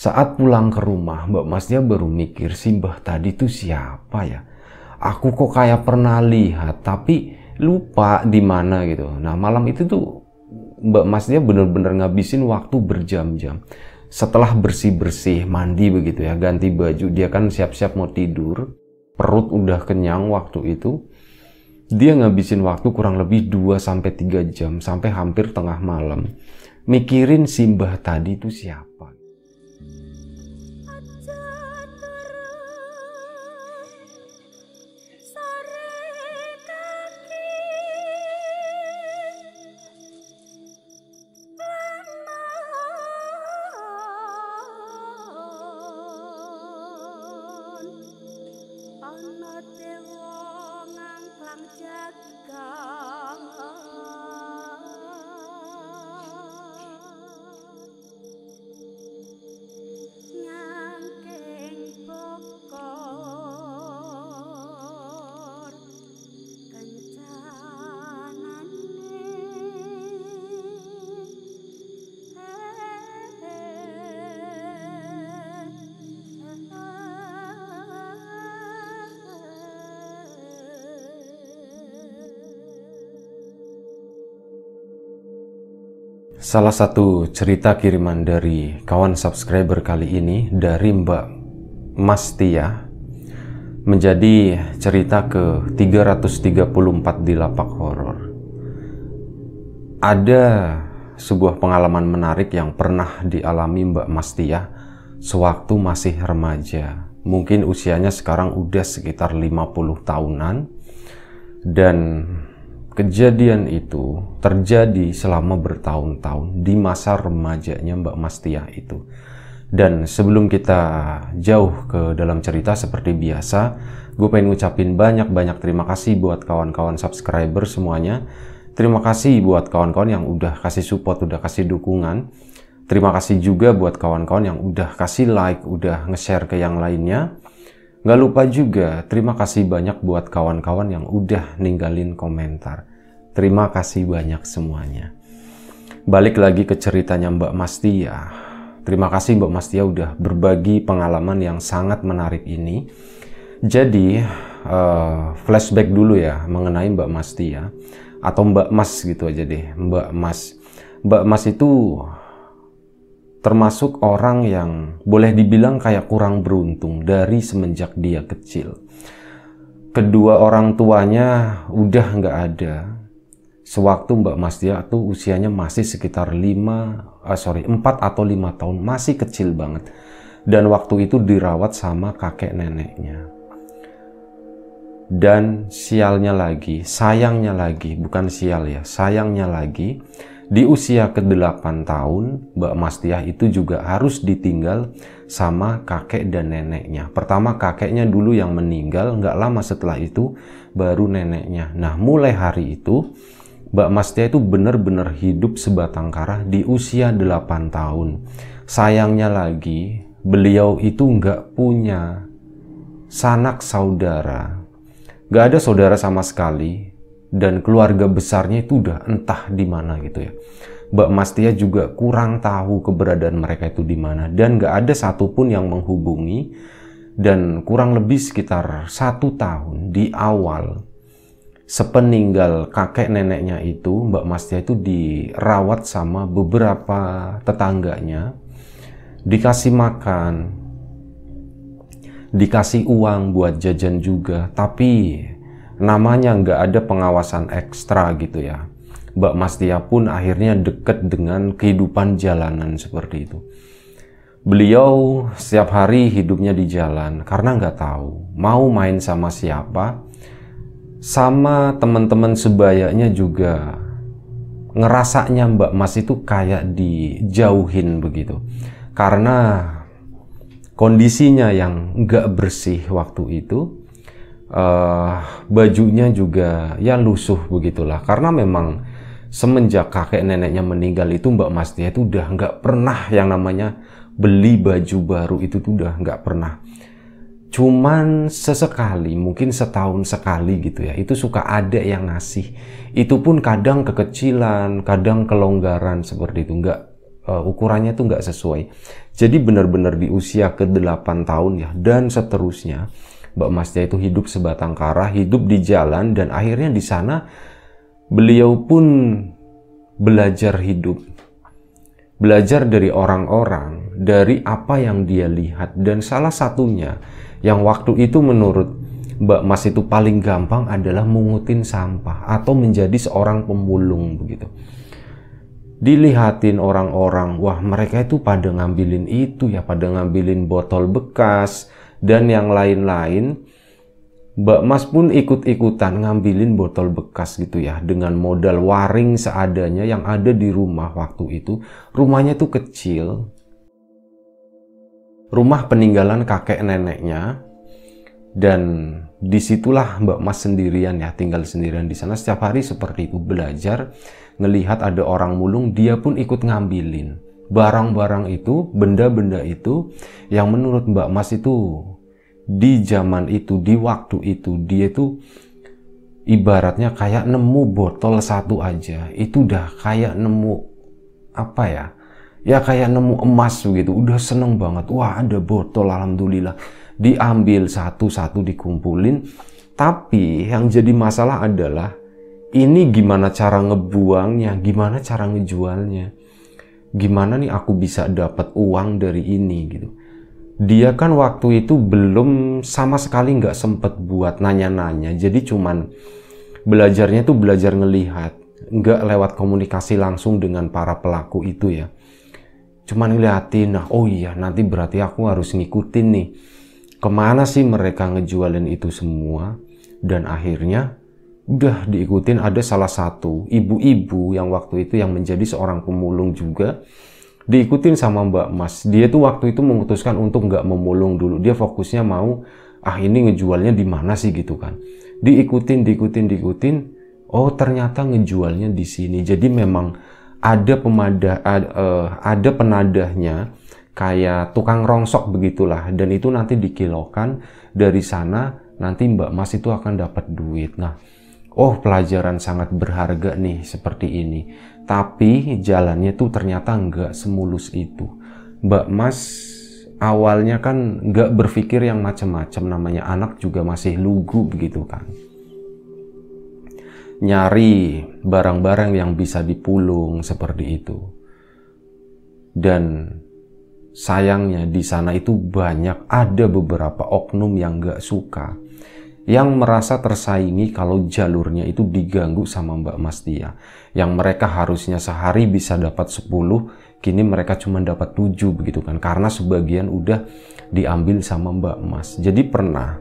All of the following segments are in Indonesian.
Saat pulang ke rumah, Mbak Masnya baru mikir Simbah tadi tuh siapa ya? Aku kok kayak pernah lihat, tapi lupa di mana gitu. Nah malam itu tuh Mbak Masnya bener-bener ngabisin waktu berjam-jam. Setelah bersih-bersih, mandi begitu ya, ganti baju, dia kan siap-siap mau tidur. Perut udah kenyang waktu itu. Dia ngabisin waktu kurang lebih 2-3 jam, sampai hampir tengah malam. Mikirin Simbah tadi tuh siapa. Salah satu cerita kiriman dari kawan subscriber kali ini dari Mbak Mastia menjadi cerita ke 334 di lapak horor. Ada sebuah pengalaman menarik yang pernah dialami Mbak Mastia sewaktu masih remaja. Mungkin usianya sekarang udah sekitar 50 tahunan dan Kejadian itu terjadi selama bertahun-tahun di masa remajanya Mbak Mastiah itu. Dan sebelum kita jauh ke dalam cerita seperti biasa, gue pengen ngucapin banyak-banyak terima kasih buat kawan-kawan subscriber semuanya. Terima kasih buat kawan-kawan yang udah kasih support, udah kasih dukungan. Terima kasih juga buat kawan-kawan yang udah kasih like, udah nge-share ke yang lainnya. Gak lupa juga terima kasih banyak buat kawan-kawan yang udah ninggalin komentar. Terima kasih banyak semuanya. Balik lagi ke ceritanya Mbak Mastia. Terima kasih Mbak Mastia udah berbagi pengalaman yang sangat menarik ini. Jadi uh, flashback dulu ya mengenai Mbak Mastia atau Mbak Mas gitu aja deh, Mbak Mas. Mbak Mas itu termasuk orang yang boleh dibilang kayak kurang beruntung dari semenjak dia kecil. Kedua orang tuanya udah nggak ada, sewaktu Mbak Mas dia tuh usianya masih sekitar 5 uh, eh, sorry 4 atau 5 tahun masih kecil banget dan waktu itu dirawat sama kakek neneknya dan sialnya lagi, sayangnya lagi, bukan sial ya, sayangnya lagi, di usia ke-8 tahun, Mbak Mastiah itu juga harus ditinggal sama kakek dan neneknya. Pertama kakeknya dulu yang meninggal, nggak lama setelah itu baru neneknya. Nah mulai hari itu, Mbak Mastia itu benar-benar hidup sebatang kara di usia 8 tahun. Sayangnya lagi, beliau itu nggak punya sanak saudara. Nggak ada saudara sama sekali. Dan keluarga besarnya itu udah entah di mana gitu ya. Mbak Mastia juga kurang tahu keberadaan mereka itu di mana. Dan nggak ada satupun yang menghubungi. Dan kurang lebih sekitar satu tahun di awal sepeninggal kakek neneknya itu Mbak Mastia itu dirawat sama beberapa tetangganya dikasih makan dikasih uang buat jajan juga, tapi namanya nggak ada pengawasan ekstra gitu ya. Mbak Mastia pun akhirnya deket dengan kehidupan jalanan seperti itu. Beliau setiap hari hidupnya di jalan karena nggak tahu mau main sama siapa, sama teman-teman sebayanya juga ngerasanya Mbak Mas itu kayak dijauhin begitu karena kondisinya yang nggak bersih waktu itu uh, bajunya juga ya lusuh begitulah karena memang semenjak kakek neneknya meninggal itu Mbak Mas dia itu udah nggak pernah yang namanya beli baju baru itu tuh udah nggak pernah cuman sesekali mungkin setahun sekali gitu ya itu suka ada yang ngasih itu pun kadang kekecilan kadang kelonggaran seperti itu enggak uh, eh, ukurannya tuh enggak sesuai jadi benar-benar di usia ke 8 tahun ya dan seterusnya Mbak Masnya itu hidup sebatang kara hidup di jalan dan akhirnya di sana beliau pun belajar hidup belajar dari orang-orang dari apa yang dia lihat dan salah satunya yang waktu itu menurut Mbak Mas itu paling gampang adalah mengutin sampah atau menjadi seorang pemulung begitu. Dilihatin orang-orang, wah mereka itu pada ngambilin itu ya, pada ngambilin botol bekas dan yang lain-lain. Mbak Mas pun ikut-ikutan ngambilin botol bekas gitu ya dengan modal waring seadanya yang ada di rumah waktu itu. Rumahnya tuh kecil, rumah peninggalan kakek neneknya dan disitulah Mbak Mas sendirian ya tinggal sendirian di sana setiap hari seperti itu belajar ngelihat ada orang mulung dia pun ikut ngambilin barang-barang itu benda-benda itu yang menurut Mbak Mas itu di zaman itu di waktu itu dia itu ibaratnya kayak nemu botol satu aja itu udah kayak nemu apa ya ya kayak nemu emas begitu udah seneng banget wah ada botol alhamdulillah diambil satu-satu dikumpulin tapi yang jadi masalah adalah ini gimana cara ngebuangnya gimana cara ngejualnya gimana nih aku bisa dapat uang dari ini gitu dia kan waktu itu belum sama sekali nggak sempet buat nanya-nanya jadi cuman belajarnya tuh belajar ngelihat nggak lewat komunikasi langsung dengan para pelaku itu ya cuman ngeliatin nah oh iya nanti berarti aku harus ngikutin nih kemana sih mereka ngejualin itu semua dan akhirnya udah diikutin ada salah satu ibu-ibu yang waktu itu yang menjadi seorang pemulung juga diikutin sama Mbak Mas dia tuh waktu itu memutuskan untuk nggak memulung dulu dia fokusnya mau ah ini ngejualnya di mana sih gitu kan diikutin diikutin diikutin oh ternyata ngejualnya di sini jadi memang ada pemadah ada, uh, eh, ada penadahnya kayak tukang rongsok begitulah dan itu nanti dikilokan dari sana nanti Mbak Mas itu akan dapat duit. Nah, oh pelajaran sangat berharga nih seperti ini. Tapi jalannya tuh ternyata nggak semulus itu. Mbak Mas awalnya kan nggak berpikir yang macam-macam namanya anak juga masih lugu begitu kan nyari barang-barang yang bisa dipulung seperti itu. Dan sayangnya di sana itu banyak ada beberapa oknum yang gak suka. Yang merasa tersaingi kalau jalurnya itu diganggu sama Mbak Mastia. Yang mereka harusnya sehari bisa dapat 10, kini mereka cuma dapat 7 begitu kan. Karena sebagian udah diambil sama Mbak Mas. Jadi pernah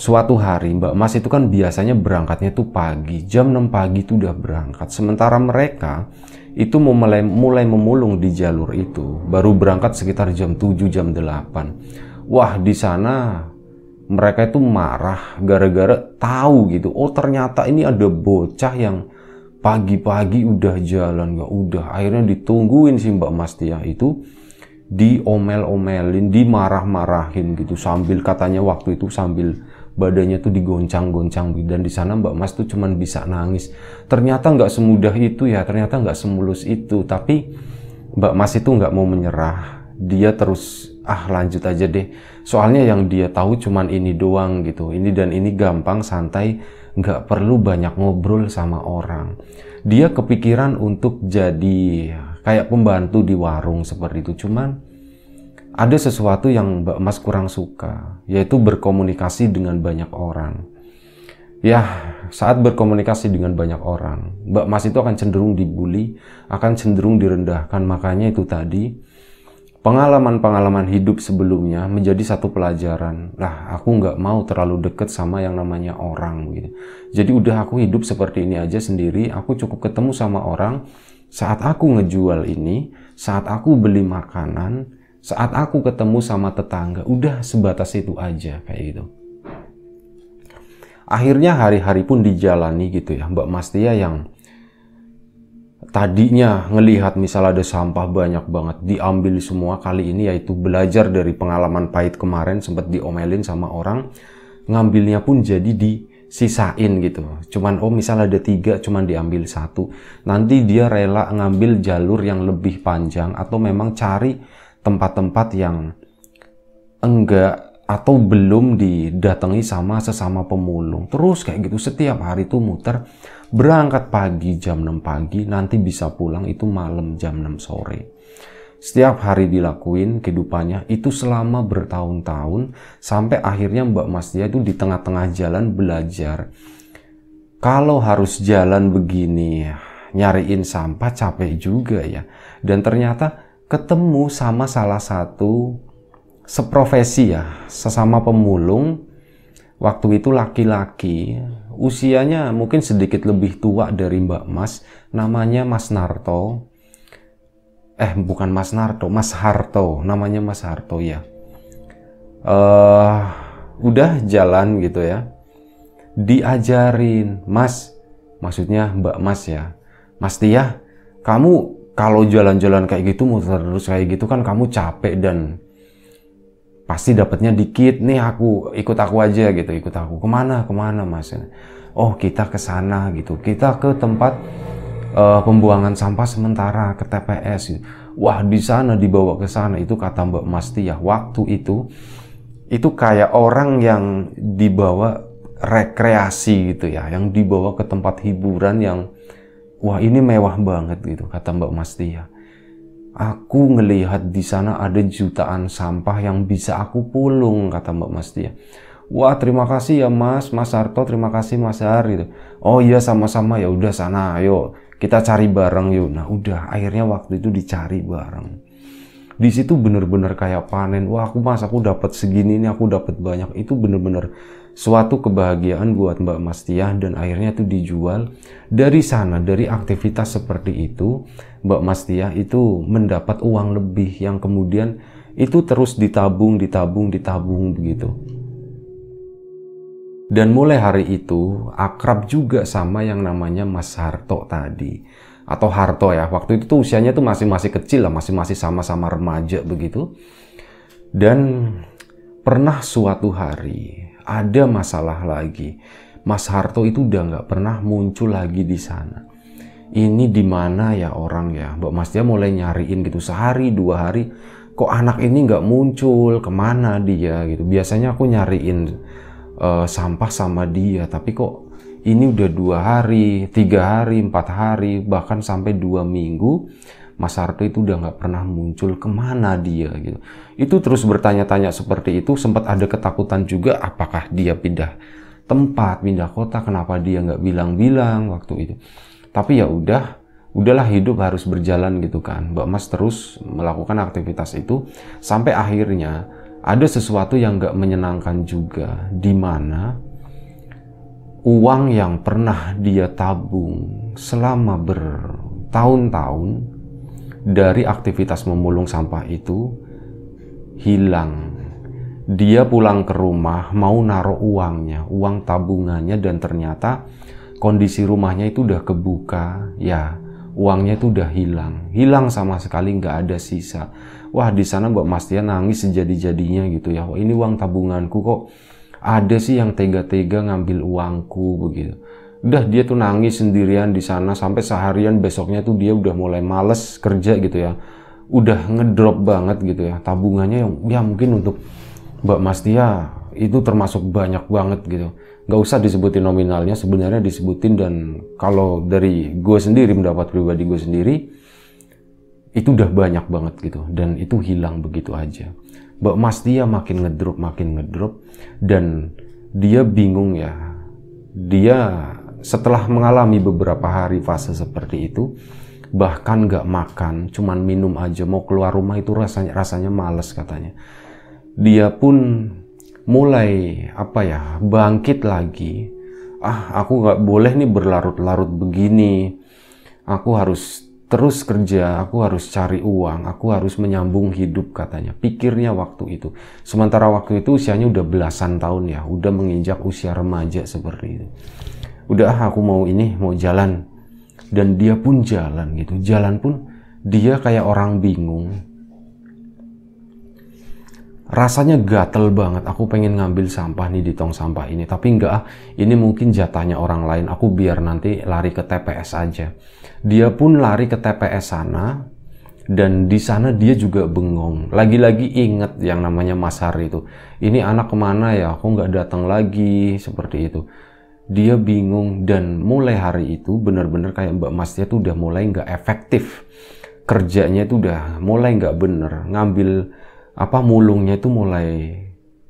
suatu hari Mbak Mas itu kan biasanya berangkatnya tuh pagi, jam 6 pagi itu udah berangkat. Sementara mereka itu mulai, mulai memulung di jalur itu, baru berangkat sekitar jam 7, jam 8. Wah, di sana mereka itu marah gara-gara tahu gitu. Oh, ternyata ini ada bocah yang pagi-pagi udah jalan gak ya udah akhirnya ditungguin si Mbak Mas Tia itu diomel-omelin, dimarah-marahin gitu sambil katanya waktu itu sambil badannya tuh digoncang-goncang gitu. dan di sana Mbak Mas tuh cuman bisa nangis. Ternyata nggak semudah itu ya, ternyata nggak semulus itu. Tapi Mbak Mas itu nggak mau menyerah. Dia terus ah lanjut aja deh. Soalnya yang dia tahu cuman ini doang gitu. Ini dan ini gampang, santai, nggak perlu banyak ngobrol sama orang. Dia kepikiran untuk jadi kayak pembantu di warung seperti itu. Cuman ada sesuatu yang Mbak Mas kurang suka, yaitu berkomunikasi dengan banyak orang. Ya, saat berkomunikasi dengan banyak orang, Mbak Mas itu akan cenderung dibully, akan cenderung direndahkan. Makanya itu tadi, pengalaman-pengalaman hidup sebelumnya menjadi satu pelajaran. Lah, aku nggak mau terlalu deket sama yang namanya orang. Gitu. Jadi udah aku hidup seperti ini aja sendiri, aku cukup ketemu sama orang. Saat aku ngejual ini, saat aku beli makanan, saat aku ketemu sama tetangga udah sebatas itu aja kayak gitu akhirnya hari-hari pun dijalani gitu ya Mbak Mastia yang tadinya ngelihat misal ada sampah banyak banget diambil semua kali ini yaitu belajar dari pengalaman pahit kemarin sempat diomelin sama orang ngambilnya pun jadi disisain gitu cuman oh misalnya ada tiga cuman diambil satu nanti dia rela ngambil jalur yang lebih panjang atau memang cari tempat-tempat yang enggak atau belum didatangi sama sesama pemulung. Terus kayak gitu setiap hari itu muter berangkat pagi jam 6 pagi nanti bisa pulang itu malam jam 6 sore. Setiap hari dilakuin kehidupannya itu selama bertahun-tahun sampai akhirnya Mbak Mas dia itu di tengah-tengah jalan belajar. Kalau harus jalan begini nyariin sampah capek juga ya. Dan ternyata ketemu sama salah satu seprofesi ya, sesama pemulung. Waktu itu laki-laki, usianya mungkin sedikit lebih tua dari Mbak Mas, namanya Mas Narto. Eh, bukan Mas Narto, Mas Harto, namanya Mas Harto ya. Uh, udah jalan gitu ya, diajarin, Mas, maksudnya Mbak Mas ya, Mas Tia, kamu kalau jalan-jalan kayak gitu muter terus kayak gitu kan kamu capek dan pasti dapatnya dikit nih aku ikut aku aja gitu ikut aku kemana kemana mas oh kita ke sana gitu kita ke tempat uh, pembuangan sampah sementara ke TPS wah di sana dibawa ke sana itu kata Mbak Masti ya waktu itu itu kayak orang yang dibawa rekreasi gitu ya yang dibawa ke tempat hiburan yang wah ini mewah banget gitu kata Mbak Mastia. Aku ngelihat di sana ada jutaan sampah yang bisa aku pulung kata Mbak Mastia. Wah terima kasih ya Mas, Mas Harto terima kasih Mas Har gitu. Oh iya sama-sama ya udah sana ayo kita cari bareng yuk. Nah udah akhirnya waktu itu dicari bareng di situ bener-bener kayak panen wah aku mas aku dapat segini ini aku dapat banyak itu bener-bener suatu kebahagiaan buat Mbak Mas dan akhirnya itu dijual dari sana dari aktivitas seperti itu Mbak Mas itu mendapat uang lebih yang kemudian itu terus ditabung ditabung ditabung begitu dan mulai hari itu akrab juga sama yang namanya Mas Harto tadi atau Harto ya. Waktu itu tuh usianya tuh masih masih kecil lah, masih masih sama-sama remaja begitu. Dan pernah suatu hari ada masalah lagi. Mas Harto itu udah nggak pernah muncul lagi di sana. Ini di mana ya orang ya? Mbak Mas dia mulai nyariin gitu sehari dua hari. Kok anak ini nggak muncul? Kemana dia gitu? Biasanya aku nyariin uh, sampah sama dia, tapi kok ini udah dua hari, tiga hari, empat hari, bahkan sampai dua minggu, Mas Harto itu udah nggak pernah muncul kemana dia gitu. Itu terus bertanya-tanya seperti itu, sempat ada ketakutan juga apakah dia pindah tempat, pindah kota, kenapa dia nggak bilang-bilang waktu itu. Tapi ya udah, udahlah hidup harus berjalan gitu kan. Mbak Mas terus melakukan aktivitas itu sampai akhirnya ada sesuatu yang nggak menyenangkan juga, di mana uang yang pernah dia tabung selama bertahun-tahun dari aktivitas memulung sampah itu hilang. Dia pulang ke rumah mau naruh uangnya, uang tabungannya dan ternyata kondisi rumahnya itu udah kebuka, ya uangnya itu udah hilang, hilang sama sekali nggak ada sisa. Wah di sana Mbak Mastia nangis sejadi-jadinya gitu ya. Wah, ini uang tabunganku kok ada sih yang tega-tega ngambil uangku begitu udah dia tuh nangis sendirian di sana sampai seharian besoknya tuh dia udah mulai males kerja gitu ya udah ngedrop banget gitu ya tabungannya yang ya mungkin untuk Mbak Mastia itu termasuk banyak banget gitu Gak usah disebutin nominalnya sebenarnya disebutin dan kalau dari gue sendiri mendapat pribadi gue sendiri itu udah banyak banget gitu dan itu hilang begitu aja Mas dia makin ngedrop makin ngedrop dan dia bingung ya dia setelah mengalami beberapa hari fase seperti itu bahkan nggak makan cuman minum aja mau keluar rumah itu rasanya rasanya males katanya dia pun mulai apa ya bangkit lagi ah aku nggak boleh nih berlarut-larut begini aku harus terus kerja, aku harus cari uang, aku harus menyambung hidup katanya. Pikirnya waktu itu. Sementara waktu itu usianya udah belasan tahun ya, udah menginjak usia remaja seperti itu. Udah ah, aku mau ini, mau jalan. Dan dia pun jalan gitu. Jalan pun dia kayak orang bingung. Rasanya gatel banget, aku pengen ngambil sampah nih di tong sampah ini. Tapi enggak ah, ini mungkin jatahnya orang lain. Aku biar nanti lari ke TPS aja dia pun lari ke TPS sana dan di sana dia juga bengong. Lagi-lagi inget yang namanya Mas Hari itu. Ini anak kemana ya? Aku nggak datang lagi seperti itu. Dia bingung dan mulai hari itu benar-benar kayak Mbak masnya tuh udah mulai nggak efektif. Kerjanya itu udah mulai nggak bener. Ngambil apa mulungnya itu mulai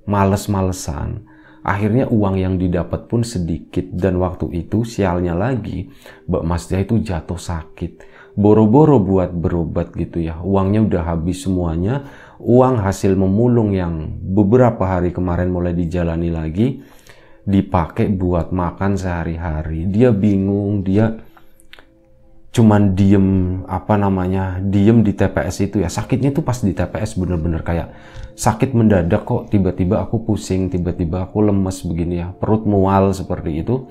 males-malesan. Akhirnya uang yang didapat pun sedikit dan waktu itu sialnya lagi Mbak Masda itu jatuh sakit. Boro-boro buat berobat gitu ya. Uangnya udah habis semuanya. Uang hasil memulung yang beberapa hari kemarin mulai dijalani lagi dipakai buat makan sehari-hari. Dia bingung, dia cuman diem apa namanya diem di TPS itu ya sakitnya tuh pas di TPS bener-bener kayak sakit mendadak kok tiba-tiba aku pusing tiba-tiba aku lemes begini ya perut mual seperti itu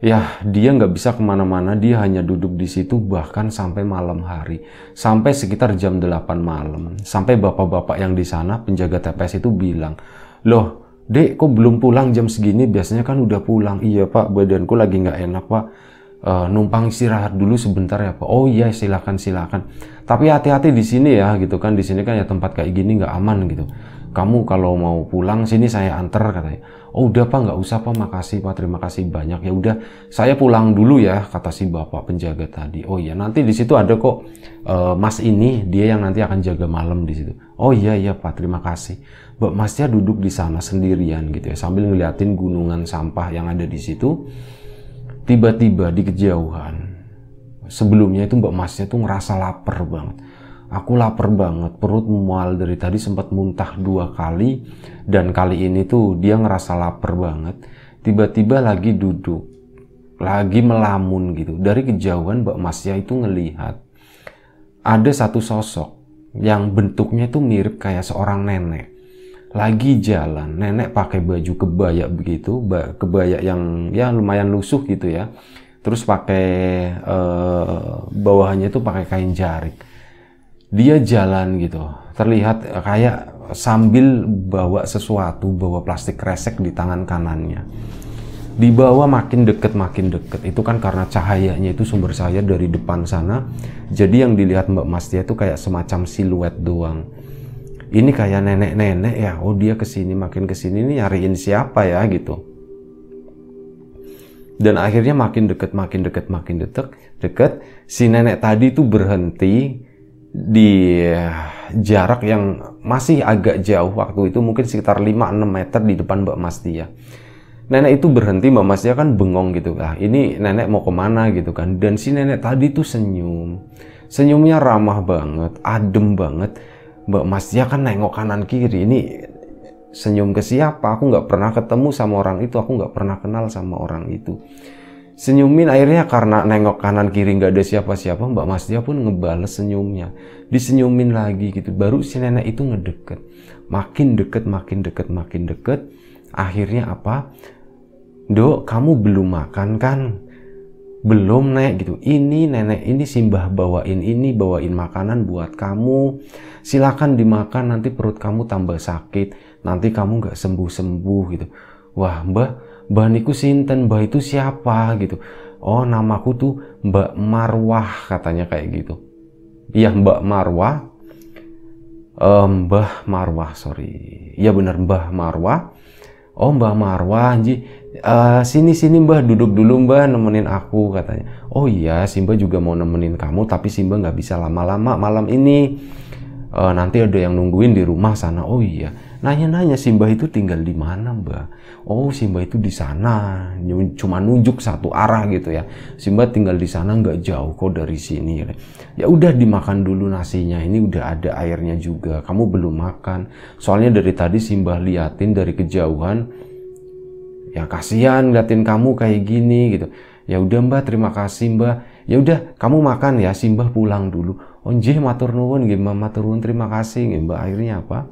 ya dia nggak bisa kemana-mana dia hanya duduk di situ bahkan sampai malam hari sampai sekitar jam 8 malam sampai bapak-bapak yang di sana penjaga TPS itu bilang loh dek kok belum pulang jam segini biasanya kan udah pulang iya pak badanku lagi nggak enak pak uh, numpang istirahat dulu sebentar ya Pak. Oh iya silakan silakan. Tapi hati-hati di sini ya gitu kan. Di sini kan ya tempat kayak gini nggak aman gitu. Kamu kalau mau pulang sini saya antar katanya. Oh udah Pak nggak usah Pak makasih Pak terima kasih banyak ya udah saya pulang dulu ya kata si bapak penjaga tadi. Oh iya nanti di situ ada kok uh, Mas ini dia yang nanti akan jaga malam di situ. Oh iya iya Pak terima kasih. Mbak Masnya duduk di sana sendirian gitu ya sambil ngeliatin gunungan sampah yang ada di situ tiba-tiba di kejauhan sebelumnya itu Mbak Masnya tuh ngerasa lapar banget. Aku lapar banget, perut mual dari tadi sempat muntah dua kali dan kali ini tuh dia ngerasa lapar banget. Tiba-tiba lagi duduk, lagi melamun gitu. Dari kejauhan Mbak Masnya itu ngelihat ada satu sosok yang bentuknya tuh mirip kayak seorang nenek lagi jalan nenek pakai baju kebaya begitu kebaya yang ya lumayan lusuh gitu ya terus pakai e, bawahannya itu pakai kain jarik dia jalan gitu terlihat kayak sambil bawa sesuatu bawa plastik kresek di tangan kanannya di bawah makin deket makin deket itu kan karena cahayanya itu sumber cahaya dari depan sana jadi yang dilihat Mbak mas dia itu kayak semacam siluet doang ini kayak nenek-nenek ya oh dia kesini makin kesini ini nyariin siapa ya gitu dan akhirnya makin deket makin deket makin deket deket si nenek tadi tuh berhenti di eh, jarak yang masih agak jauh waktu itu mungkin sekitar 5-6 meter di depan Mbak Mas Tia nenek itu berhenti Mbak Mas Tia kan bengong gitu ah ini nenek mau kemana gitu kan dan si nenek tadi tuh senyum senyumnya ramah banget adem banget Mbak Masnya kan nengok kanan kiri ini senyum ke siapa aku nggak pernah ketemu sama orang itu aku nggak pernah kenal sama orang itu senyumin akhirnya karena nengok kanan kiri nggak ada siapa-siapa Mbak Mas dia pun ngebales senyumnya disenyumin lagi gitu baru si nenek itu ngedeket makin deket makin deket makin deket akhirnya apa Dok kamu belum makan kan belum naik gitu. Ini nenek ini simbah bawain ini, bawain makanan buat kamu. Silakan dimakan nanti perut kamu tambah sakit, nanti kamu nggak sembuh-sembuh gitu. Wah, Mbah, Mbah niku sinten, Mbah itu siapa gitu. Oh, namaku tuh Mbak Marwah katanya kayak gitu. Iya, Mbak Marwah. Um, Mbah Marwah, sorry. Iya benar Mbah Marwah oh Mbah Marwah Ji uh, sini sini Mbah duduk dulu Mbah nemenin aku katanya oh iya Simba juga mau nemenin kamu tapi Simba nggak bisa lama-lama malam ini uh, nanti ada yang nungguin di rumah sana oh iya nanya-nanya Simbah itu tinggal di mana Mbak? Oh Simbah itu di sana, cuma nunjuk satu arah gitu ya. Simbah tinggal di sana nggak jauh kok dari sini. Ya udah dimakan dulu nasinya, ini udah ada airnya juga. Kamu belum makan. Soalnya dari tadi Simbah liatin dari kejauhan. Ya kasihan liatin kamu kayak gini gitu. Ya udah Mbak, terima kasih Mbak. Ya udah, kamu makan ya, Simbah pulang dulu. Onjeh matur nuwun maturnuwun matur nuwun terima kasih nggih, Akhirnya apa?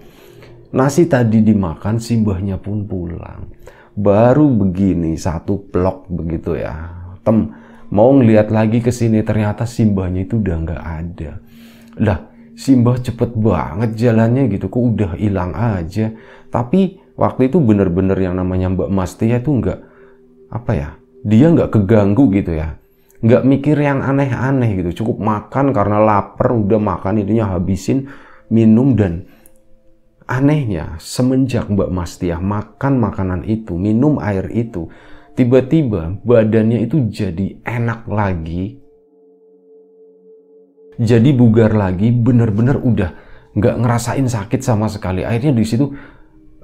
Nasi tadi dimakan, simbahnya pun pulang. Baru begini, satu blok begitu ya. Tem, mau ngeliat lagi ke sini, ternyata simbahnya itu udah nggak ada. Lah, simbah cepet banget jalannya gitu, kok udah hilang aja. Tapi waktu itu bener-bener yang namanya Mbak Mastia itu nggak, apa ya, dia nggak keganggu gitu ya nggak mikir yang aneh-aneh gitu cukup makan karena lapar udah makan itunya habisin minum dan Anehnya, semenjak Mbak Mastiah makan makanan itu, minum air itu, tiba-tiba badannya itu jadi enak lagi, jadi bugar lagi, bener-bener udah nggak ngerasain sakit sama sekali. Akhirnya di situ,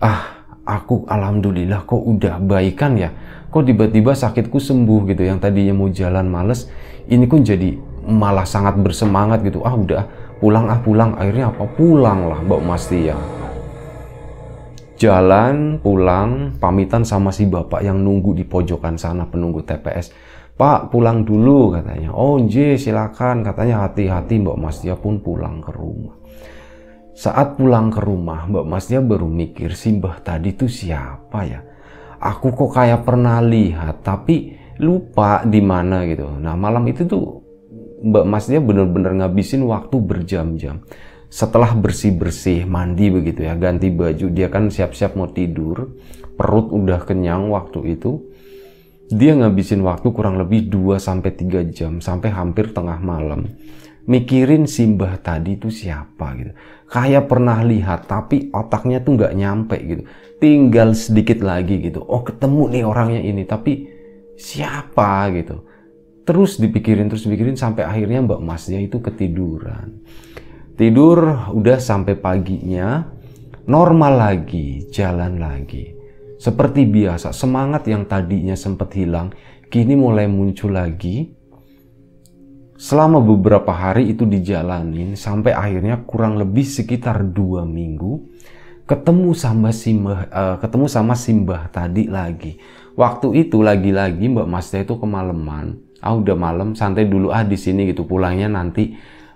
ah aku alhamdulillah kok udah baikan ya. Kok tiba-tiba sakitku sembuh gitu, yang tadinya mau jalan males, ini kok jadi malah sangat bersemangat gitu. Ah udah pulang ah pulang, akhirnya apa pulang lah Mbak Mastia. Jalan pulang pamitan sama si bapak yang nunggu di pojokan sana penunggu TPS. Pak pulang dulu katanya. Oh nje silakan katanya hati-hati Mbak Mas dia pun pulang ke rumah. Saat pulang ke rumah Mbak Masnya baru mikir Simbah tadi tuh siapa ya. Aku kok kayak pernah lihat tapi lupa di mana gitu. Nah malam itu tuh Mbak Masnya bener-bener ngabisin waktu berjam-jam setelah bersih-bersih, mandi begitu ya, ganti baju, dia kan siap-siap mau tidur, perut udah kenyang waktu itu. Dia ngabisin waktu kurang lebih 2 3 jam sampai hampir tengah malam. Mikirin Simbah tadi itu siapa gitu. Kayak pernah lihat tapi otaknya tuh nggak nyampe gitu. Tinggal sedikit lagi gitu. Oh, ketemu nih orangnya ini tapi siapa gitu. Terus dipikirin, terus dipikirin sampai akhirnya Mbak Masnya itu ketiduran Tidur udah sampai paginya, normal lagi, jalan lagi. Seperti biasa, semangat yang tadinya sempat hilang, kini mulai muncul lagi. Selama beberapa hari itu dijalanin sampai akhirnya kurang lebih sekitar dua minggu ketemu sama Simbah uh, eh, ketemu sama Simbah tadi lagi. Waktu itu lagi-lagi Mbak Masnya itu kemalaman. Ah udah malam, santai dulu ah di sini gitu. Pulangnya nanti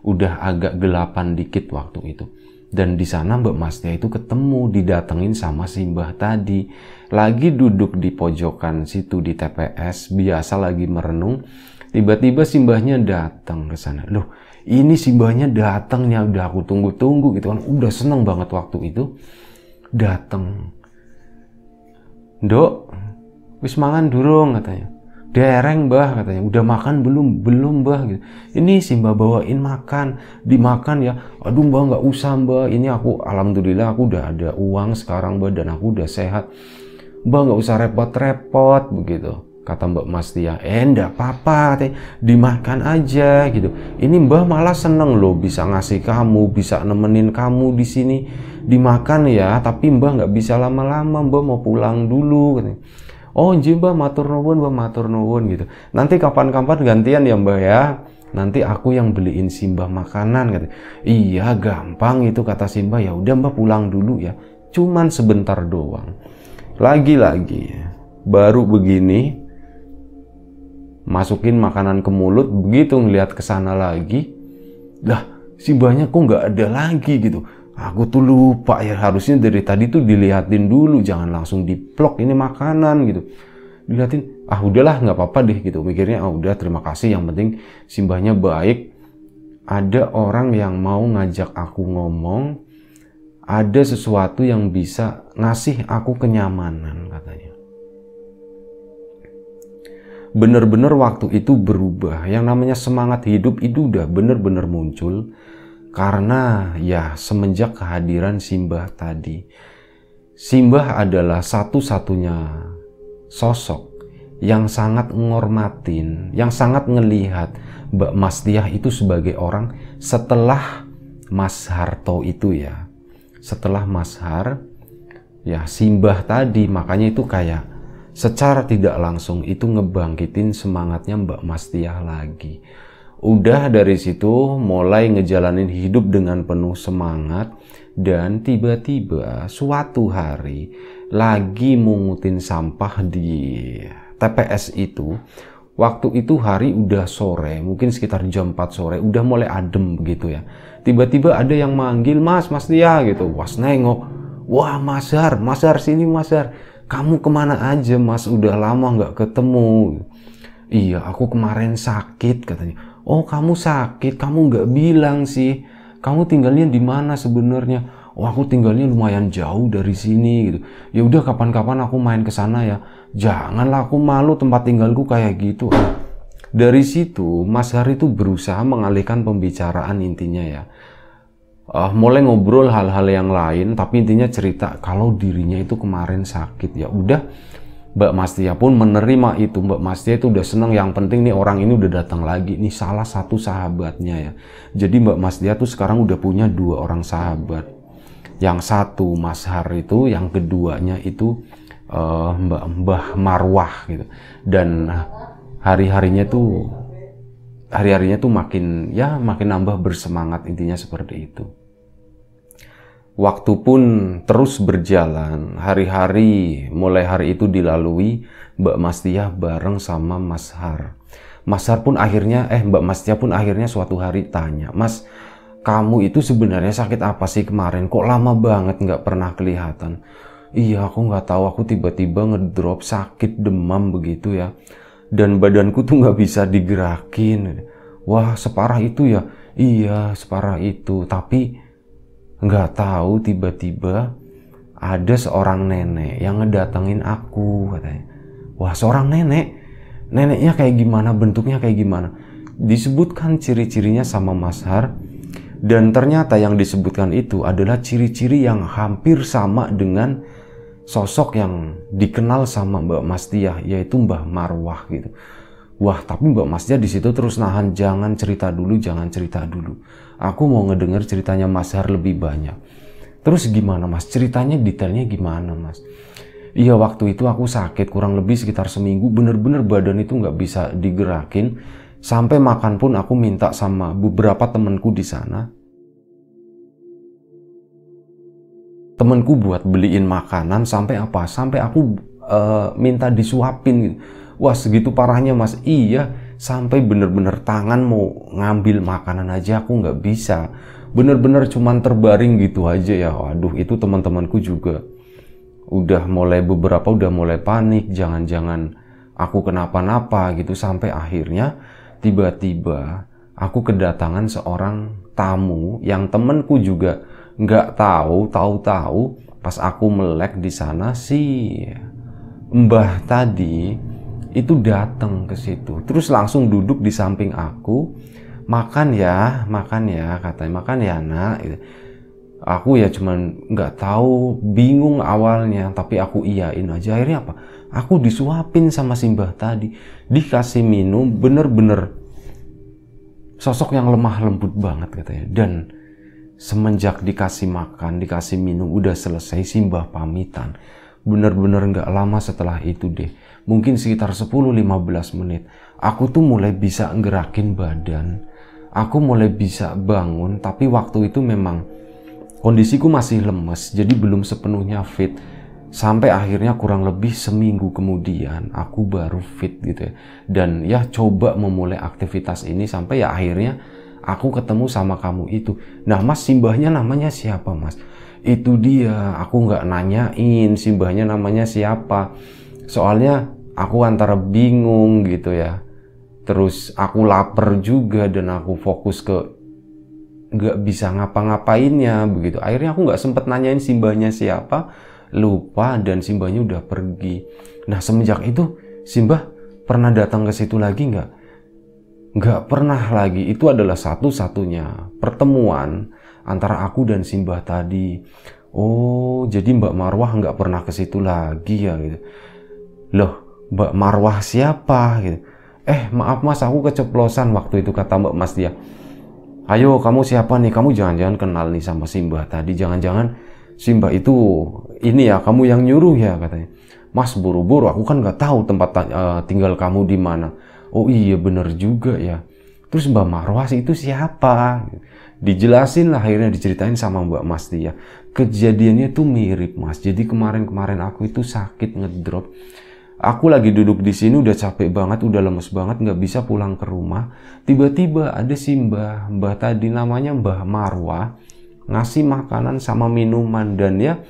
udah agak gelapan dikit waktu itu. Dan di sana Mbak Masnya itu ketemu didatengin sama si Mbah tadi. Lagi duduk di pojokan situ di TPS, biasa lagi merenung. Tiba-tiba Simbahnya datang ke sana. Loh, ini Simbahnya Mbahnya datang udah aku tunggu-tunggu gitu kan. Udah seneng banget waktu itu. Datang. Dok, wis mangan durung katanya dereng bah katanya udah makan belum belum bah gitu ini simba bawain makan dimakan ya aduh mbah nggak usah mbah ini aku alhamdulillah aku udah ada uang sekarang mbah dan aku udah sehat mbah nggak usah repot-repot begitu kata mbak Mastia eh enggak apa-apa dimakan aja gitu ini mbah malah seneng loh bisa ngasih kamu bisa nemenin kamu di sini dimakan ya tapi mbah nggak bisa lama-lama mbah mau pulang dulu katanya oh nji mbak matur nuwun mbak matur nuwun gitu nanti kapan-kapan gantian ya mbak ya nanti aku yang beliin Simba makanan gitu. Iya, gampang itu kata Simba. Ya udah Mbak pulang dulu ya. Cuman sebentar doang. Lagi-lagi baru begini masukin makanan ke mulut begitu ngeliat ke sana lagi. Lah, Simbahnya kok nggak ada lagi gitu. Aku tuh lupa ya harusnya dari tadi tuh dilihatin dulu, jangan langsung diplok ini makanan gitu. Dilihatin, ah udahlah nggak apa-apa deh gitu. Mikirnya ah udah terima kasih yang penting simbahnya baik. Ada orang yang mau ngajak aku ngomong, ada sesuatu yang bisa ngasih aku kenyamanan katanya bener-bener waktu itu berubah. Yang namanya semangat hidup itu udah bener-bener muncul. Karena ya semenjak kehadiran Simbah tadi, Simbah adalah satu-satunya sosok yang sangat menghormatin, yang sangat ngelihat Mbak Mastiah itu sebagai orang setelah Mas Harto itu ya. Setelah Mas Har, ya Simbah tadi makanya itu kayak secara tidak langsung itu ngebangkitin semangatnya Mbak Mastiah lagi udah dari situ mulai ngejalanin hidup dengan penuh semangat dan tiba-tiba suatu hari lagi mungutin sampah di TPS itu waktu itu hari udah sore mungkin sekitar jam 4 sore udah mulai adem gitu ya tiba-tiba ada yang manggil mas mas dia gitu was nengok wah masar masar sini masar kamu kemana aja mas udah lama nggak ketemu iya aku kemarin sakit katanya oh kamu sakit, kamu nggak bilang sih, kamu tinggalnya di mana sebenarnya? Oh aku tinggalnya lumayan jauh dari sini gitu. Ya udah kapan-kapan aku main ke sana ya. Janganlah aku malu tempat tinggalku kayak gitu. Dari situ Mas Hari itu berusaha mengalihkan pembicaraan intinya ya. Uh, mulai ngobrol hal-hal yang lain tapi intinya cerita kalau dirinya itu kemarin sakit ya udah Mbak Mastia pun menerima itu. Mbak Mastia itu udah seneng. Yang penting nih orang ini udah datang lagi. Ini salah satu sahabatnya ya. Jadi Mbak Mastia tuh sekarang udah punya dua orang sahabat. Yang satu Mas Har itu, yang keduanya itu uh, Mbak Mbah Marwah gitu. Dan hari-harinya tuh hari-harinya tuh makin ya makin nambah bersemangat intinya seperti itu. Waktu pun terus berjalan, hari-hari mulai hari itu dilalui Mbak Mastia bareng sama Mas Har. Mas Har pun akhirnya, eh Mbak Mastia pun akhirnya suatu hari tanya, Mas, kamu itu sebenarnya sakit apa sih kemarin? Kok lama banget nggak pernah kelihatan? Iya, aku nggak tahu. Aku tiba-tiba ngedrop sakit demam begitu ya. Dan badanku tuh nggak bisa digerakin. Wah, separah itu ya? Iya, separah itu. Tapi nggak tahu tiba-tiba ada seorang nenek yang ngedatengin aku katanya wah seorang nenek neneknya kayak gimana bentuknya kayak gimana disebutkan ciri-cirinya sama Mas Har dan ternyata yang disebutkan itu adalah ciri-ciri yang hampir sama dengan sosok yang dikenal sama Mbak Mastiah yaitu Mbah Marwah gitu Wah, tapi Mbak Masnya di situ terus nahan, jangan cerita dulu, jangan cerita dulu. Aku mau ngedenger ceritanya Mas Har lebih banyak. Terus gimana Mas? Ceritanya detailnya gimana Mas? Iya waktu itu aku sakit kurang lebih sekitar seminggu bener-bener badan itu nggak bisa digerakin sampai makan pun aku minta sama beberapa temanku di sana Temanku buat beliin makanan sampai apa sampai aku uh, minta disuapin gitu wah segitu parahnya mas iya sampai bener-bener tangan mau ngambil makanan aja aku nggak bisa bener-bener cuman terbaring gitu aja ya waduh itu teman-temanku juga udah mulai beberapa udah mulai panik jangan-jangan aku kenapa-napa gitu sampai akhirnya tiba-tiba aku kedatangan seorang tamu yang temanku juga nggak tahu tahu-tahu pas aku melek di sana sih mbah tadi itu datang ke situ. Terus langsung duduk di samping aku. Makan ya, makan ya, katanya makan ya nak. Gitu. Aku ya cuman nggak tahu, bingung awalnya, tapi aku iyain aja. Akhirnya apa? Aku disuapin sama Simbah tadi, dikasih minum, bener-bener sosok yang lemah lembut banget katanya. Dan semenjak dikasih makan, dikasih minum, udah selesai Simbah pamitan. Bener-bener nggak lama setelah itu deh mungkin sekitar 10-15 menit aku tuh mulai bisa ngerakin badan aku mulai bisa bangun tapi waktu itu memang kondisiku masih lemes jadi belum sepenuhnya fit sampai akhirnya kurang lebih seminggu kemudian aku baru fit gitu ya dan ya coba memulai aktivitas ini sampai ya akhirnya aku ketemu sama kamu itu nah mas simbahnya namanya siapa mas itu dia aku nggak nanyain simbahnya namanya siapa soalnya aku antara bingung gitu ya terus aku lapar juga dan aku fokus ke nggak bisa ngapa-ngapainnya begitu akhirnya aku nggak sempet nanyain simbahnya siapa lupa dan simbahnya udah pergi nah semenjak itu simbah pernah datang ke situ lagi nggak nggak pernah lagi itu adalah satu-satunya pertemuan antara aku dan simbah tadi Oh, jadi Mbak Marwah nggak pernah ke situ lagi ya gitu. Loh, Mbak Marwah siapa gitu eh maaf mas aku keceplosan waktu itu kata Mbak Mas dia ayo kamu siapa nih kamu jangan-jangan kenal nih sama Simba tadi jangan-jangan Simba itu ini ya kamu yang nyuruh ya katanya Mas buru-buru aku kan nggak tahu tempat uh, tinggal kamu di mana oh iya bener juga ya terus Mbak Marwah itu siapa dijelasin lah akhirnya diceritain sama Mbak Mas dia kejadiannya tuh mirip Mas jadi kemarin-kemarin aku itu sakit ngedrop Aku lagi duduk di sini udah capek banget, udah lemes banget, nggak bisa pulang ke rumah. Tiba-tiba ada si Mbah, Mbah tadi namanya Mbah Marwa, ngasih makanan sama minuman dan ya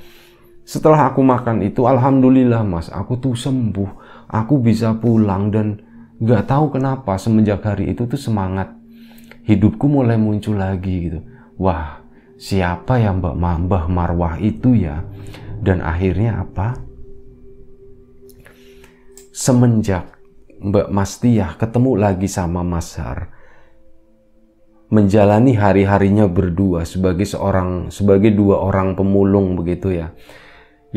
setelah aku makan itu alhamdulillah mas aku tuh sembuh aku bisa pulang dan nggak tahu kenapa semenjak hari itu tuh semangat hidupku mulai muncul lagi gitu wah siapa ya mbak Mbah marwa itu ya dan akhirnya apa semenjak Mbak Mastiah ketemu lagi sama Mas Har, menjalani hari-harinya berdua sebagai seorang sebagai dua orang pemulung begitu ya.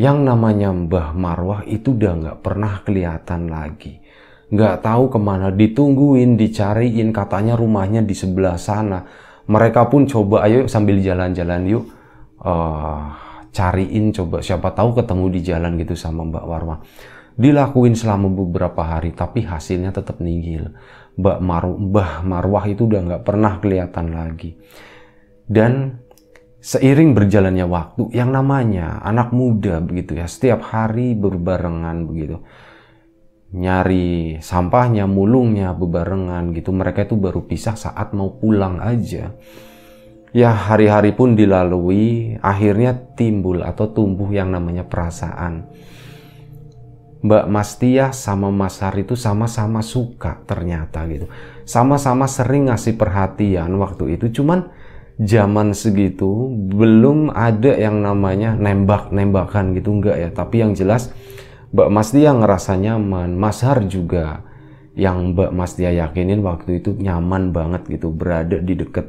Yang namanya Mbah Marwah itu udah nggak pernah kelihatan lagi. Nggak tahu kemana, ditungguin, dicariin, katanya rumahnya di sebelah sana. Mereka pun coba, ayo sambil jalan-jalan yuk, uh, cariin coba. Siapa tahu ketemu di jalan gitu sama Mbak Warma dilakuin selama beberapa hari tapi hasilnya tetap nihil. Mbak Maru, Mbah Marwah itu udah nggak pernah kelihatan lagi. Dan seiring berjalannya waktu yang namanya anak muda begitu ya setiap hari berbarengan begitu nyari sampahnya mulungnya berbarengan gitu mereka itu baru pisah saat mau pulang aja ya hari-hari pun dilalui akhirnya timbul atau tumbuh yang namanya perasaan Mbak Mastia sama Mas Har itu sama-sama suka ternyata gitu. Sama-sama sering ngasih perhatian waktu itu. Cuman zaman segitu belum ada yang namanya nembak-nembakan gitu enggak ya. Tapi yang jelas Mbak Mastia ngerasa nyaman. Mas Har juga yang Mbak Mastia yakinin waktu itu nyaman banget gitu berada di deket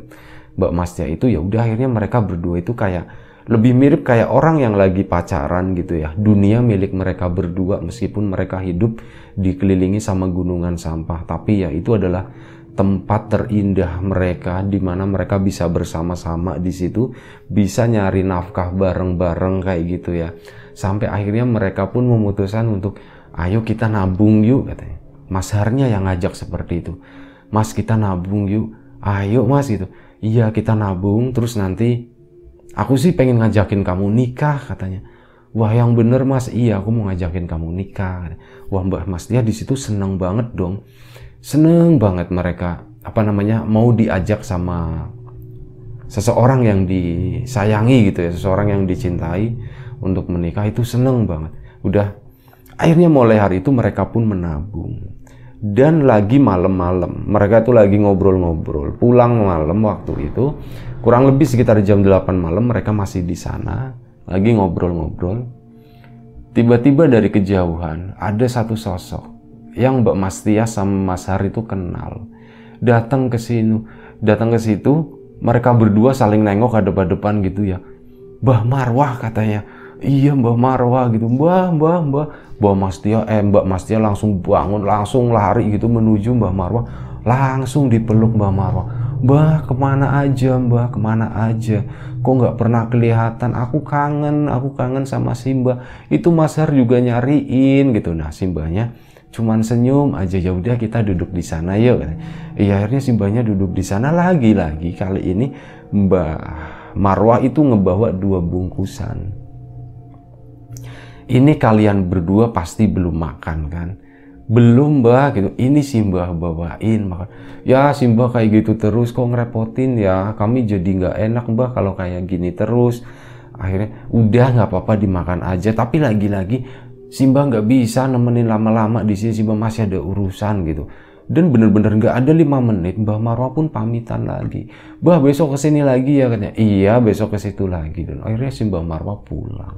Mbak Mastia itu ya udah akhirnya mereka berdua itu kayak lebih mirip kayak orang yang lagi pacaran gitu ya. Dunia milik mereka berdua meskipun mereka hidup dikelilingi sama gunungan sampah, tapi ya itu adalah tempat terindah mereka di mana mereka bisa bersama-sama di situ, bisa nyari nafkah bareng-bareng kayak gitu ya. Sampai akhirnya mereka pun memutuskan untuk ayo kita nabung yuk katanya. Mas Harnya yang ngajak seperti itu. Mas kita nabung yuk. Ayo Mas gitu. Iya kita nabung terus nanti Aku sih pengen ngajakin kamu nikah katanya. Wah yang bener mas, iya aku mau ngajakin kamu nikah. Wah mbak mas dia di situ seneng banget dong, seneng banget mereka apa namanya mau diajak sama seseorang yang disayangi gitu ya, seseorang yang dicintai untuk menikah itu seneng banget. Udah akhirnya mulai hari itu mereka pun menabung dan lagi malam-malam mereka tuh lagi ngobrol-ngobrol pulang malam waktu itu Kurang lebih sekitar jam 8 malam mereka masih di sana, lagi ngobrol-ngobrol. Tiba-tiba dari kejauhan ada satu sosok yang Mbak Mas sama Mas Hari itu kenal. Datang ke sini, datang ke situ, mereka berdua saling nengok ada depan depan gitu ya. Mbah Marwah katanya. Iya Mbah Marwah gitu. Mbah, Mbah, Mbah. Mbah Mas eh Mbak Mas langsung bangun, langsung lari gitu menuju Mbah Marwah. Langsung dipeluk Mbah Marwah Mbah kemana aja mbah kemana aja kok gak pernah kelihatan aku kangen aku kangen sama Simba itu Mas Har juga nyariin gitu nah Simbanya cuman senyum aja ya udah kita duduk di sana yuk iya akhirnya Simbanya duduk di sana lagi lagi kali ini Mbah Marwah itu ngebawa dua bungkusan ini kalian berdua pasti belum makan kan belum mbah gitu ini sih mbah bawain maka ya simbah kayak gitu terus kok ngerepotin ya kami jadi nggak enak mbah kalau kayak gini terus akhirnya udah nggak apa-apa dimakan aja tapi lagi-lagi Simba nggak bisa nemenin lama-lama di sini Simba masih ada urusan gitu dan bener-bener nggak -bener ada lima menit Mbah Marwa pun pamitan lagi Mbah besok kesini lagi ya katanya iya besok ke situ lagi dan akhirnya simbah Marwa pulang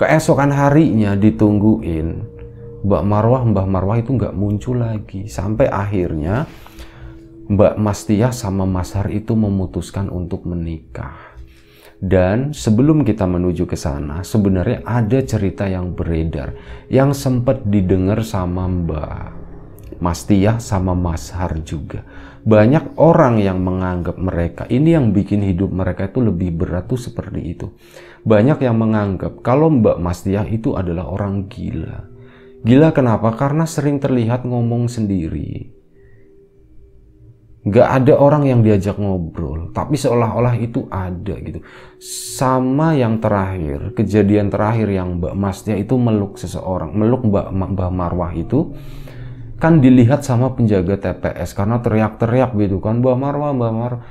keesokan harinya ditungguin Mbak Marwah, Mbah Marwah itu nggak muncul lagi. Sampai akhirnya Mbak Mastia sama Mas Har itu memutuskan untuk menikah. Dan sebelum kita menuju ke sana, sebenarnya ada cerita yang beredar yang sempat didengar sama Mbak Mastia sama Mas Har juga. Banyak orang yang menganggap mereka ini yang bikin hidup mereka itu lebih berat tuh seperti itu. Banyak yang menganggap kalau Mbak Mastia itu adalah orang gila Gila kenapa? Karena sering terlihat ngomong sendiri. Gak ada orang yang diajak ngobrol, tapi seolah-olah itu ada gitu. Sama yang terakhir, kejadian terakhir yang Mbak Masnya itu meluk seseorang, meluk Mbak, Mbak Marwah itu kan dilihat sama penjaga TPS karena teriak-teriak gitu kan Mbak Marwah, Mbak Marwah.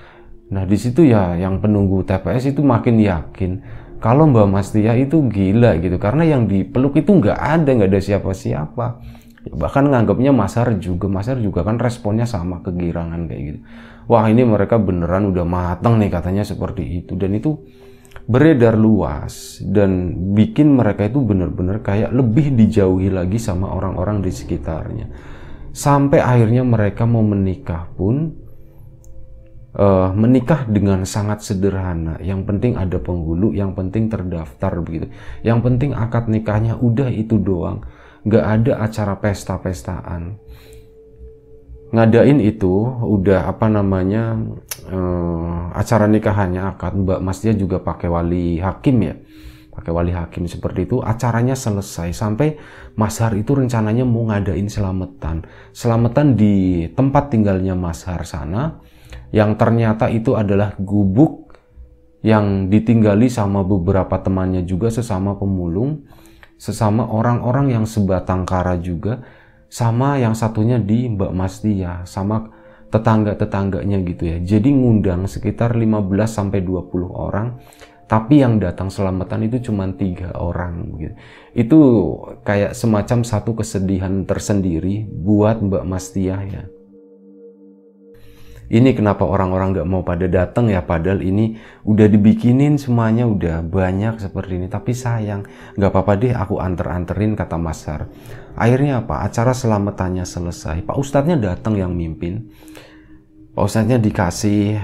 Nah di situ ya yang penunggu TPS itu makin yakin kalau Mbak Mas Tia itu gila gitu karena yang dipeluk itu nggak ada nggak ada siapa-siapa ya, bahkan nganggapnya Masar juga Masar juga kan responnya sama kegirangan kayak gitu wah ini mereka beneran udah matang nih katanya seperti itu dan itu beredar luas dan bikin mereka itu bener-bener kayak lebih dijauhi lagi sama orang-orang di sekitarnya sampai akhirnya mereka mau menikah pun uh, menikah dengan sangat sederhana. Yang penting ada penghulu, yang penting terdaftar begitu. Yang penting akad nikahnya udah itu doang. Gak ada acara pesta-pestaan. Ngadain itu udah apa namanya uh, acara nikahannya akad Mbak Mas dia juga pakai wali hakim ya pakai wali hakim seperti itu acaranya selesai sampai Mas itu rencananya mau ngadain selamatan selamatan di tempat tinggalnya Mas Har sana yang ternyata itu adalah gubuk yang ditinggali sama beberapa temannya juga sesama pemulung, sesama orang-orang yang sebatang kara juga, sama yang satunya di Mbak Mastia, sama tetangga-tetangganya gitu ya. Jadi ngundang sekitar 15 sampai 20 orang, tapi yang datang selamatan itu cuma tiga orang gitu. Itu kayak semacam satu kesedihan tersendiri buat Mbak Mastiah ya. Ini kenapa orang-orang gak mau pada datang ya padahal ini udah dibikinin semuanya udah banyak seperti ini tapi sayang gak apa-apa deh aku anter-anterin kata Masar Akhirnya apa? Acara selamatannya selesai. Pak Ustadznya datang yang mimpin. Pak Ustadznya dikasih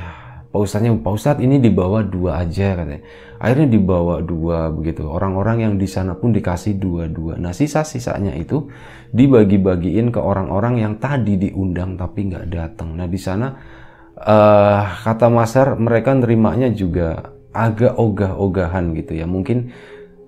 Pak Ustadznya, Pak Ustadz ini dibawa dua aja katanya. Akhirnya dibawa dua begitu. Orang-orang yang di sana pun dikasih dua-dua. Nah sisa-sisanya itu dibagi-bagiin ke orang-orang yang tadi diundang tapi nggak datang. Nah di sana uh, kata Masar mereka nerimanya juga agak ogah-ogahan gitu ya mungkin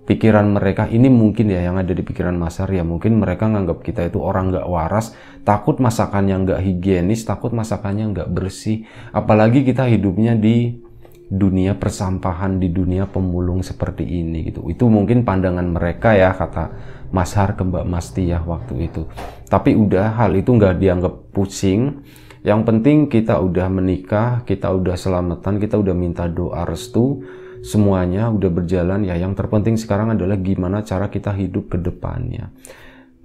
pikiran mereka ini mungkin ya yang ada di pikiran Masar ya mungkin mereka nganggap kita itu orang gak waras takut masakan yang nggak higienis takut masakannya gak bersih apalagi kita hidupnya di dunia persampahan di dunia pemulung seperti ini gitu itu mungkin pandangan mereka ya kata Mas Har ke Mbak ya waktu itu tapi udah hal itu nggak dianggap pusing yang penting kita udah menikah, kita udah selamatan, kita udah minta doa restu, semuanya udah berjalan ya. Yang terpenting sekarang adalah gimana cara kita hidup ke depannya.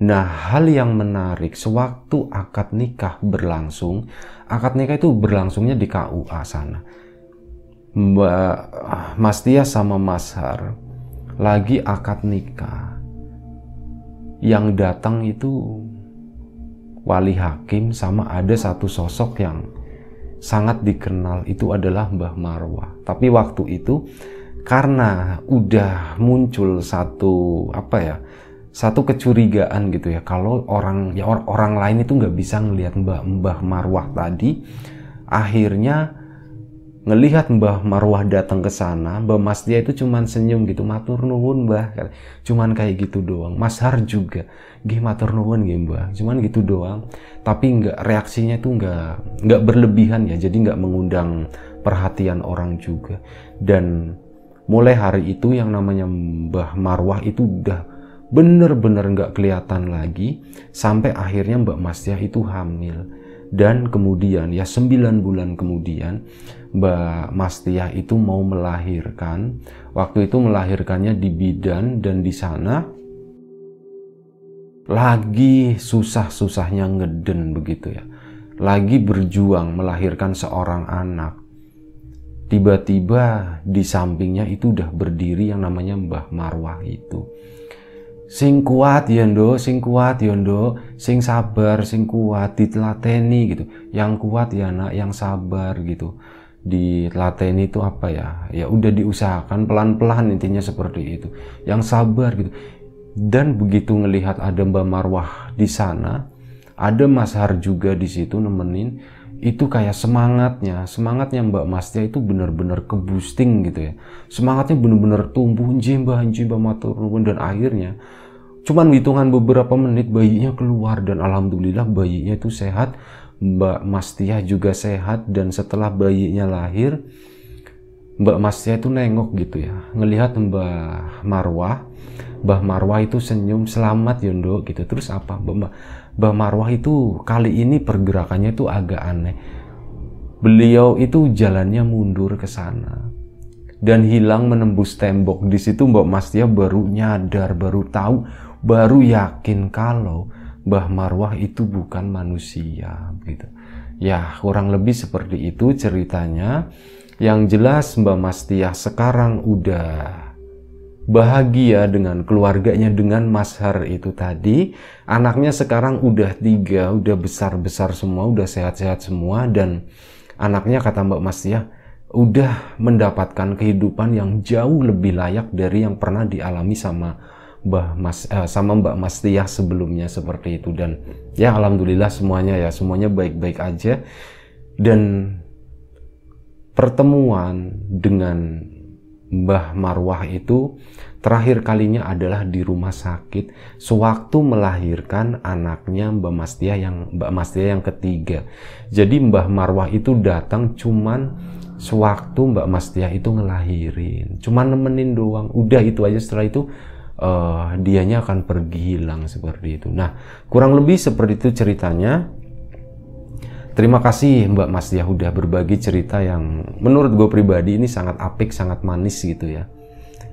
Nah, hal yang menarik sewaktu akad nikah berlangsung, akad nikah itu berlangsungnya di KUA sana. Mbak ah, Mas Tia sama Mas Har lagi akad nikah. Yang datang itu wali hakim sama ada satu sosok yang sangat dikenal itu adalah Mbah Marwah. Tapi waktu itu karena udah muncul satu apa ya satu kecurigaan gitu ya kalau orang ya orang lain itu nggak bisa ngelihat Mbah Mbah Marwah tadi akhirnya ngelihat Mbah Marwah datang ke sana, Mbah Mas dia itu cuman senyum gitu, matur nuwun Mbah, cuman kayak gitu doang. Mas Har juga, gih matur nuwun gih Mbah, cuman gitu doang. Tapi nggak reaksinya tuh nggak nggak berlebihan ya, jadi nggak mengundang perhatian orang juga. Dan mulai hari itu yang namanya Mbah Marwah itu udah bener-bener nggak kelihatan lagi sampai akhirnya Mbak dia itu hamil dan kemudian ya sembilan bulan kemudian Mbak Mastiah itu mau melahirkan. Waktu itu melahirkannya di bidan dan di sana lagi susah-susahnya ngeden begitu ya. Lagi berjuang melahirkan seorang anak. Tiba-tiba di sampingnya itu udah berdiri yang namanya Mbah Marwah itu. Sing kuat Yondo, ya, sing kuat Yondo, ya, sing sabar, sing kuat, ditelateni gitu. Yang kuat ya nak, yang sabar gitu di dilateni itu apa ya ya udah diusahakan pelan-pelan intinya seperti itu yang sabar gitu dan begitu ngelihat ada Mbak Marwah di sana ada Mas Har juga di situ nemenin itu kayak semangatnya semangatnya Mbak Masnya itu benar-benar keboosting gitu ya semangatnya benar-benar tumbuh jimbah-jimbah matur dan akhirnya cuman hitungan beberapa menit bayinya keluar dan alhamdulillah bayinya itu sehat Mbak Mastiah juga sehat dan setelah bayinya lahir Mbak Mastiah itu nengok gitu ya ngelihat Mbak Marwah mbak Marwah itu senyum selamat Yondo ya, gitu terus apa Mbak mbak Marwah itu kali ini pergerakannya itu agak aneh beliau itu jalannya mundur ke sana dan hilang menembus tembok di situ Mbak Mastia baru nyadar baru tahu baru yakin kalau Mbah Marwah itu bukan manusia gitu. Ya, kurang lebih seperti itu ceritanya. Yang jelas Mbak Mastiah sekarang udah bahagia dengan keluarganya dengan Mas Har itu tadi. Anaknya sekarang udah tiga, udah besar-besar semua, udah sehat-sehat semua. Dan anaknya kata Mbak Mastiah, udah mendapatkan kehidupan yang jauh lebih layak dari yang pernah dialami sama Mbah Mas eh, sama Mbak Mastiah sebelumnya seperti itu dan ya alhamdulillah semuanya ya semuanya baik-baik aja dan pertemuan dengan Mbah Marwah itu terakhir kalinya adalah di rumah sakit sewaktu melahirkan anaknya Mbak Mastia yang Mbak Mastia yang ketiga. Jadi Mbah Marwah itu datang cuman sewaktu Mbak Mastia itu ngelahirin, cuman nemenin doang. Udah itu aja setelah itu uh, dianya akan pergi hilang seperti itu. Nah, kurang lebih seperti itu ceritanya. Terima kasih Mbak Mas Yahuda berbagi cerita yang menurut gue pribadi ini sangat apik, sangat manis gitu ya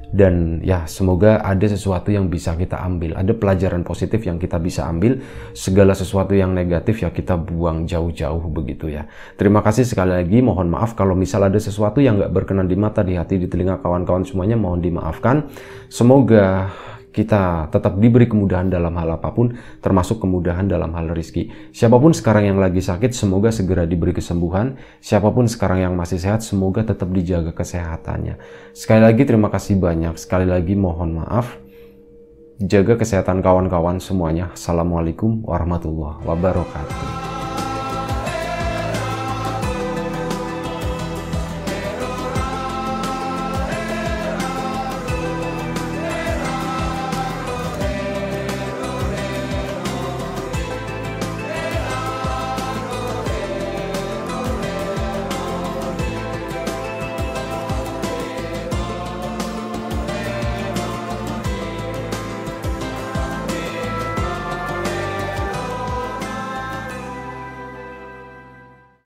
dan ya semoga ada sesuatu yang bisa kita ambil ada pelajaran positif yang kita bisa ambil segala sesuatu yang negatif ya kita buang jauh-jauh begitu ya terima kasih sekali lagi mohon maaf kalau misal ada sesuatu yang gak berkenan di mata di hati di telinga kawan-kawan semuanya mohon dimaafkan semoga kita tetap diberi kemudahan dalam hal apapun, termasuk kemudahan dalam hal rizki. Siapapun sekarang yang lagi sakit, semoga segera diberi kesembuhan. Siapapun sekarang yang masih sehat, semoga tetap dijaga kesehatannya. Sekali lagi terima kasih banyak. Sekali lagi mohon maaf. Jaga kesehatan kawan-kawan semuanya. Assalamualaikum warahmatullahi wabarakatuh.